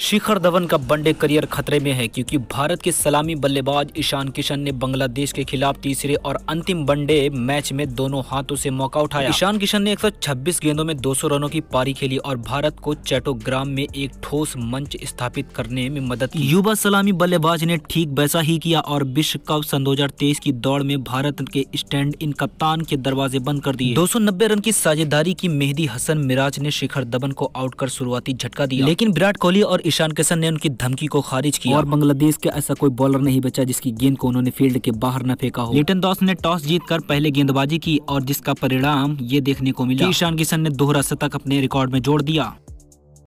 शिखर धवन का one day career खतरे में है क्योंकि भारत के सलामी बल्लेबाज ईशान किशन ने बांग्लादेश के खिलाफ तीसरे और अंतिम वनडे मैच में दोनों हाथों से मौका उठाया ईशान किशन ने 126 गेंदों में 200 रनों की पारी खेली और भारत को चैटोग्राम में एक ठोस मंच स्थापित करने में मदद की युवा सलामी बल्लेबाज ने ठीक वैसा ही किया और विश्व कप सन दो की दौड़ में भारत के स्टैंड इन कप्तान के दरवाजे बंद कर दिए दो रन की साझेदारी की मेहदी हसन मिराज ने शिखर धवन को आउट कर शुरुआती झटका दिया लेकिन विराट कोहली और ईशान किशन ने उनकी धमकी को खारिज किया और बांग्लादेश के ऐसा कोई बॉलर नहीं बचा जिसकी गेंद को उन्होंने फील्ड के बाहर न फेंका हो लिटन दॉस ने टॉस जीत पहले गेंदबाजी की और जिसका परिणाम ये देखने को मिला ईशान किशन ने दोहरा शतक अपने रिकॉर्ड में जोड़ दिया